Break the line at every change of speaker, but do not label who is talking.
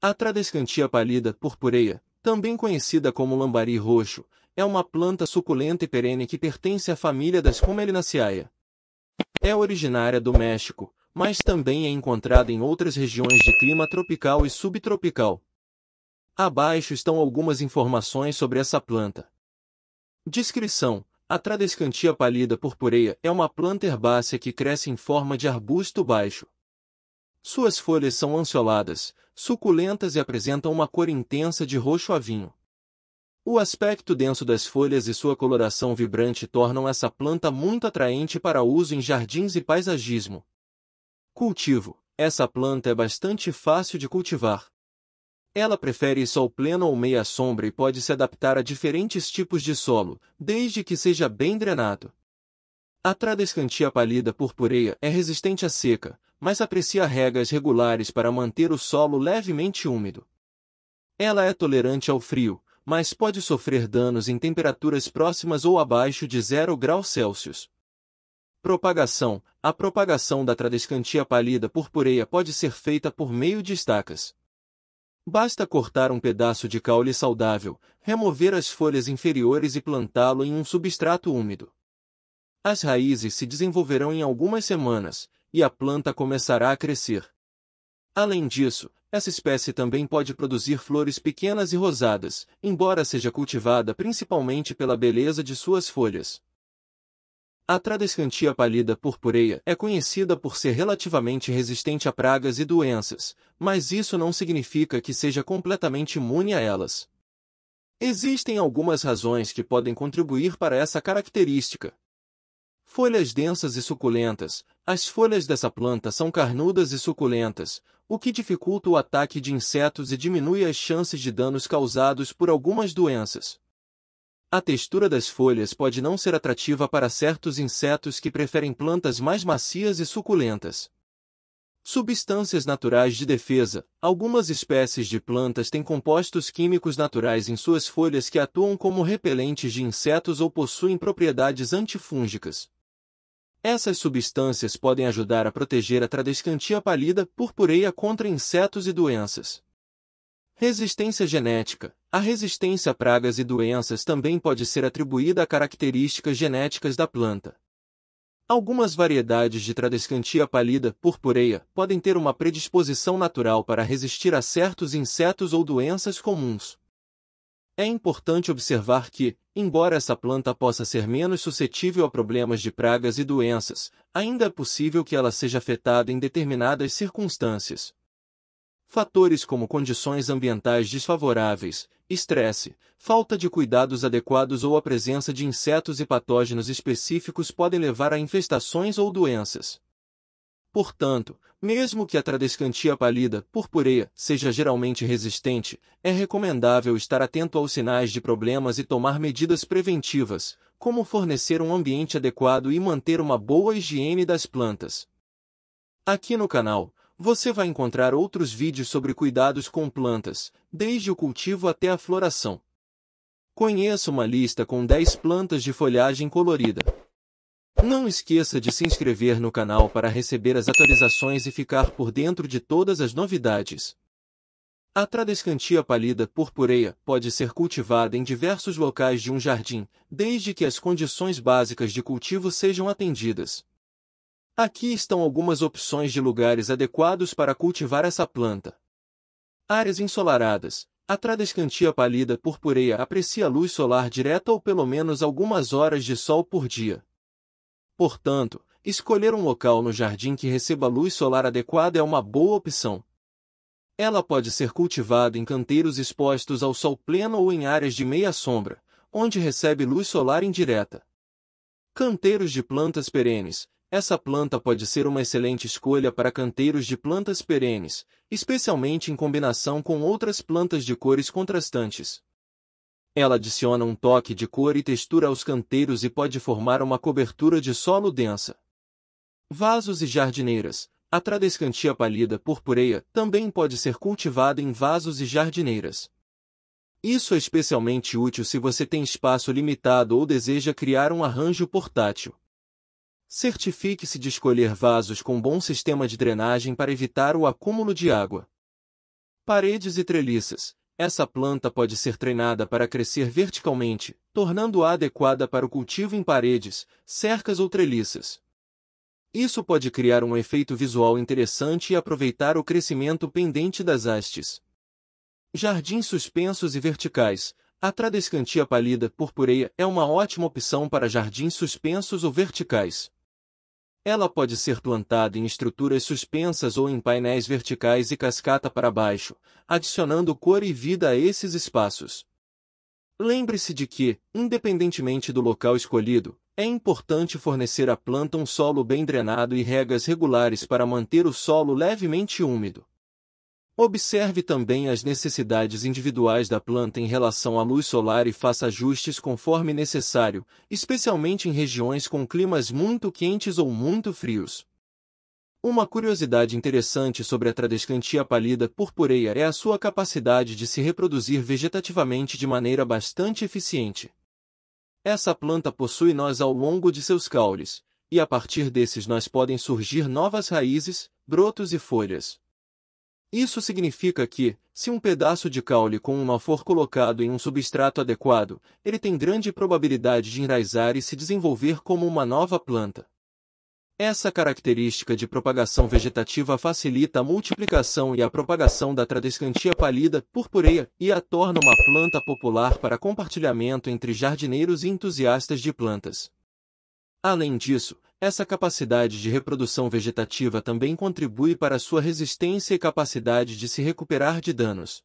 A Tradescantia palida purpureia, também conhecida como lambari roxo, é uma planta suculenta e perene que pertence à família das Comelinaceae. É originária do México, mas também é encontrada em outras regiões de clima tropical e subtropical. Abaixo estão algumas informações sobre essa planta. Descrição: A Tradescantia palida purpureia é uma planta herbácea que cresce em forma de arbusto baixo. Suas folhas são lanceoladas, suculentas e apresentam uma cor intensa de roxo a vinho. O aspecto denso das folhas e sua coloração vibrante tornam essa planta muito atraente para uso em jardins e paisagismo. Cultivo: Essa planta é bastante fácil de cultivar. Ela prefere sol pleno ou meia sombra e pode se adaptar a diferentes tipos de solo, desde que seja bem drenado. A Tradescantia pálida purpureia é resistente à seca, mas aprecia regas regulares para manter o solo levemente úmido. Ela é tolerante ao frio, mas pode sofrer danos em temperaturas próximas ou abaixo de 0 graus Celsius. Propagação A propagação da Tradescantia pálida purpureia pode ser feita por meio de estacas. Basta cortar um pedaço de caule saudável, remover as folhas inferiores e plantá-lo em um substrato úmido. As raízes se desenvolverão em algumas semanas, e a planta começará a crescer. Além disso, essa espécie também pode produzir flores pequenas e rosadas, embora seja cultivada principalmente pela beleza de suas folhas. A Tradescantia palida purpureia é conhecida por ser relativamente resistente a pragas e doenças, mas isso não significa que seja completamente imune a elas. Existem algumas razões que podem contribuir para essa característica. Folhas densas e suculentas, as folhas dessa planta são carnudas e suculentas, o que dificulta o ataque de insetos e diminui as chances de danos causados por algumas doenças. A textura das folhas pode não ser atrativa para certos insetos que preferem plantas mais macias e suculentas. Substâncias naturais de defesa. Algumas espécies de plantas têm compostos químicos naturais em suas folhas que atuam como repelentes de insetos ou possuem propriedades antifúngicas. Essas substâncias podem ajudar a proteger a tradescantia pálida purpureia contra insetos e doenças. Resistência genética. A resistência a pragas e doenças também pode ser atribuída a características genéticas da planta. Algumas variedades de Tradescantia pálida purpureia podem ter uma predisposição natural para resistir a certos insetos ou doenças comuns, é importante observar que, embora essa planta possa ser menos suscetível a problemas de pragas e doenças, ainda é possível que ela seja afetada em determinadas circunstâncias. Fatores como condições ambientais desfavoráveis, estresse, falta de cuidados adequados ou a presença de insetos e patógenos específicos podem levar a infestações ou doenças. Portanto, mesmo que a tradescantia pálida purpureia seja geralmente resistente, é recomendável estar atento aos sinais de problemas e tomar medidas preventivas, como fornecer um ambiente adequado e manter uma boa higiene das plantas. Aqui no canal, você vai encontrar outros vídeos sobre cuidados com plantas, desde o cultivo até a floração. Conheça uma lista com 10 plantas de folhagem colorida. Não esqueça de se inscrever no canal para receber as atualizações e ficar por dentro de todas as novidades. A Tradescantia pálida purpureia pode ser cultivada em diversos locais de um jardim, desde que as condições básicas de cultivo sejam atendidas. Aqui estão algumas opções de lugares adequados para cultivar essa planta. Áreas ensolaradas. A Tradescantia pálida purpureia aprecia a luz solar direta ou pelo menos algumas horas de sol por dia. Portanto, escolher um local no jardim que receba luz solar adequada é uma boa opção. Ela pode ser cultivada em canteiros expostos ao sol pleno ou em áreas de meia sombra, onde recebe luz solar indireta. Canteiros de plantas perenes. Essa planta pode ser uma excelente escolha para canteiros de plantas perenes, especialmente em combinação com outras plantas de cores contrastantes. Ela adiciona um toque de cor e textura aos canteiros e pode formar uma cobertura de solo densa. Vasos e jardineiras. A Tradescantia pálida purpureia também pode ser cultivada em vasos e jardineiras. Isso é especialmente útil se você tem espaço limitado ou deseja criar um arranjo portátil. Certifique-se de escolher vasos com bom sistema de drenagem para evitar o acúmulo de água. Paredes e treliças. Essa planta pode ser treinada para crescer verticalmente, tornando-a adequada para o cultivo em paredes, cercas ou treliças. Isso pode criar um efeito visual interessante e aproveitar o crescimento pendente das hastes. Jardins suspensos e verticais. A Tradescantia pálida purpureia é uma ótima opção para jardins suspensos ou verticais. Ela pode ser plantada em estruturas suspensas ou em painéis verticais e cascata para baixo, adicionando cor e vida a esses espaços. Lembre-se de que, independentemente do local escolhido, é importante fornecer à planta um solo bem drenado e regas regulares para manter o solo levemente úmido. Observe também as necessidades individuais da planta em relação à luz solar e faça ajustes conforme necessário, especialmente em regiões com climas muito quentes ou muito frios. Uma curiosidade interessante sobre a Tradescantia palida purpureia é a sua capacidade de se reproduzir vegetativamente de maneira bastante eficiente. Essa planta possui nós ao longo de seus caules, e a partir desses nós podem surgir novas raízes, brotos e folhas. Isso significa que, se um pedaço de caule com uma for colocado em um substrato adequado, ele tem grande probabilidade de enraizar e se desenvolver como uma nova planta. Essa característica de propagação vegetativa facilita a multiplicação e a propagação da Tradescantia pálida, purpureia, e a torna uma planta popular para compartilhamento entre jardineiros e entusiastas de plantas. Além disso, essa capacidade de reprodução vegetativa também contribui para sua resistência e capacidade de se recuperar de danos.